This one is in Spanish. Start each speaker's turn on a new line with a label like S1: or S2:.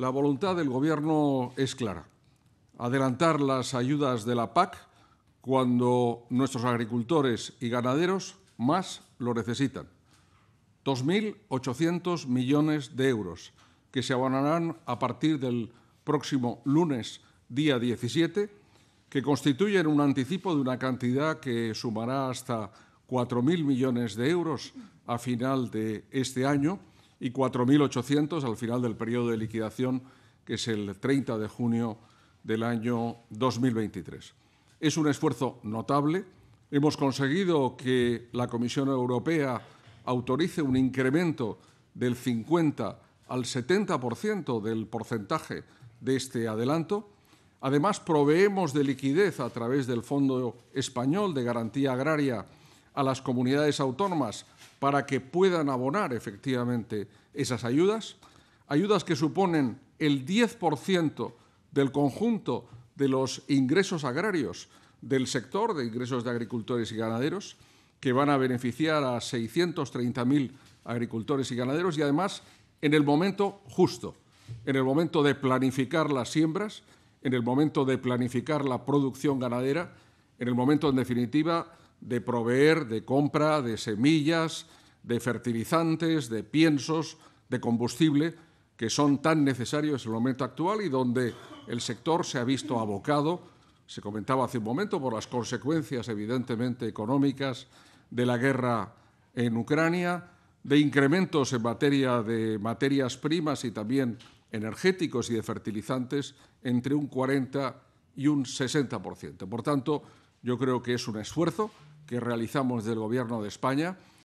S1: La voluntad del Gobierno es clara. Adelantar las ayudas de la PAC cuando nuestros agricultores y ganaderos más lo necesitan. 2.800 millones de euros que se abonarán a partir del próximo lunes, día 17, que constituyen un anticipo de una cantidad que sumará hasta 4.000 millones de euros a final de este año y 4.800 al final del periodo de liquidación, que es el 30 de junio del año 2023. Es un esfuerzo notable. Hemos conseguido que la Comisión Europea autorice un incremento del 50 al 70% del porcentaje de este adelanto. Además, proveemos de liquidez a través del Fondo Español de Garantía Agraria a las comunidades autónomas para que puedan abonar efectivamente esas ayudas, ayudas que suponen el 10% del conjunto de los ingresos agrarios del sector, de ingresos de agricultores y ganaderos, que van a beneficiar a 630.000 agricultores y ganaderos y además en el momento justo, en el momento de planificar las siembras, en el momento de planificar la producción ganadera, en el momento, en definitiva, de proveer de compra de semillas, de fertilizantes, de piensos, de combustible, que son tan necesarios en el momento actual y donde el sector se ha visto abocado, se comentaba hace un momento, por las consecuencias evidentemente económicas de la guerra en Ucrania, de incrementos en materia de materias primas y también energéticos y de fertilizantes entre un 40 y un 60%. Por tanto, yo creo que es un esfuerzo que realizamos del Gobierno de España